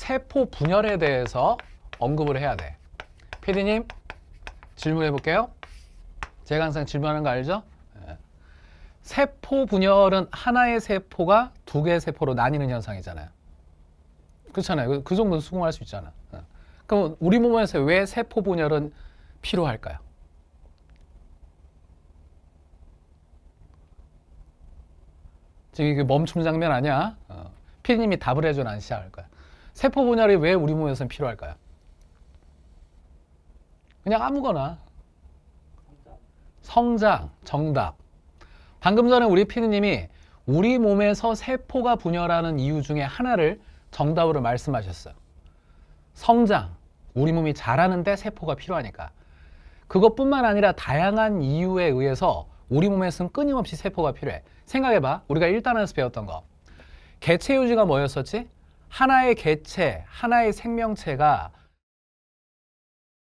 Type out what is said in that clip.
세포 분열에 대해서 언급을 해야 돼. 피디님 질문해 볼게요. 제가 항상 질문하는 거 알죠? 예. 세포 분열은 하나의 세포가 두 개의 세포로 나뉘는 현상이잖아요. 그렇잖아요. 그, 그 정도는 수긍할 수 있잖아. 예. 그럼 우리 몸에서 왜 세포 분열은 필요할까요? 지금 이게 멈춤 장면 아니야. 어. 피디님이 답을 해줘 안 시작할 거야. 세포 분열이 왜 우리 몸에서는 필요할까요? 그냥 아무거나 성장, 정답 방금 전에 우리 피디님이 우리 몸에서 세포가 분열하는 이유 중에 하나를 정답으로 말씀하셨어요 성장, 우리 몸이 자라는데 세포가 필요하니까 그것뿐만 아니라 다양한 이유에 의해서 우리 몸에서는 끊임없이 세포가 필요해 생각해봐 우리가 일단 연습 배웠던 거 개체 유지가 뭐였었지? 하나의 개체, 하나의 생명체가